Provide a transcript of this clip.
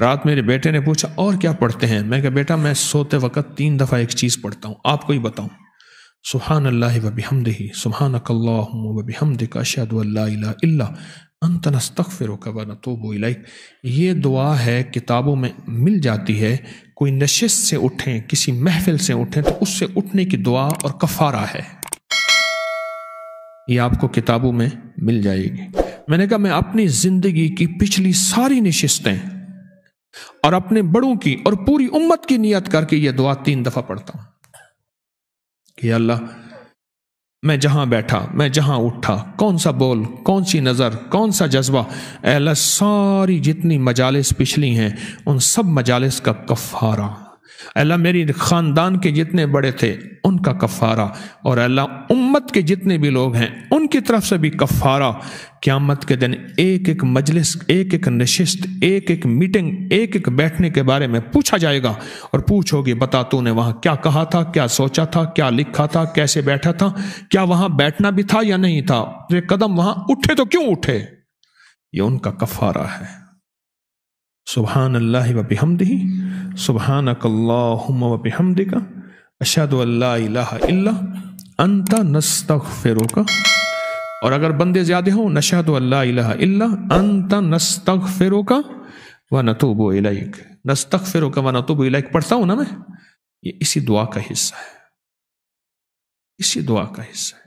रात मेरे बेटे ने पूछा और क्या पढ़ते हैं मैं कहा बेटा मैं सोते वक्त तीन दफ़ा एक चीज़ पढ़ता हूँ आपको ही बताऊँ सुबहान अल्लाह वबी हमद ही सुबहान वबी हमद का शद अंतनस्तफ़िर तो नतोबो ये दुआ है किताबों में मिल जाती है कोई नशस्त से उठें किसी महफिल से उठें तो उससे उठने की दुआ और कफारा है ये आपको किताबों में मिल जाएगी मैंने कहा मैं अपनी ज़िंदगी की पिछली सारी नशस्तें और अपने बड़ों की और पूरी उम्मत की नियत करके यह दुआ तीन दफा पढ़ता हूं कि अल्लाह मैं जहां बैठा मैं जहां उठा कौन सा बोल कौन सी नज़र कौन सा जज्बा अल्लाह सारी जितनी मजालस पिछली हैं उन सब मजालस का कफारा अल्लाह मेरी ख़ानदान के जितने बड़े थे उनका कफ़ारा और अल्लाह उम्मत के जितने भी लोग हैं उनकी तरफ से भी कफ़ारा क़्यामत के दिन एक एक मजलिस एक एक नशिस्त एक एक मीटिंग एक एक बैठने के बारे में पूछा जाएगा और पूछोगे बता तूने वहाँ क्या कहा था क्या सोचा था क्या लिखा था कैसे बैठा था क्या वहाँ बैठना भी था या नहीं था तो ये कदम वहाँ उठे तो क्यों उठे ये उनका कफ़ारा है सुबहान अल्लाह वबिहमदी सुबहान अकल्लाम वबिहमदी का अशद अनता नस्तफ़िर का और अगर बंदे ज़्यादा हों नशाद अनता नस्तफ़िर का व नतूब इलाइक नस्तफ़िर का व नतूब इलाइक पढ़ता हूँ ना मैं ये इसी दुआ का हिस्सा है इसी दुआ का हिस्सा है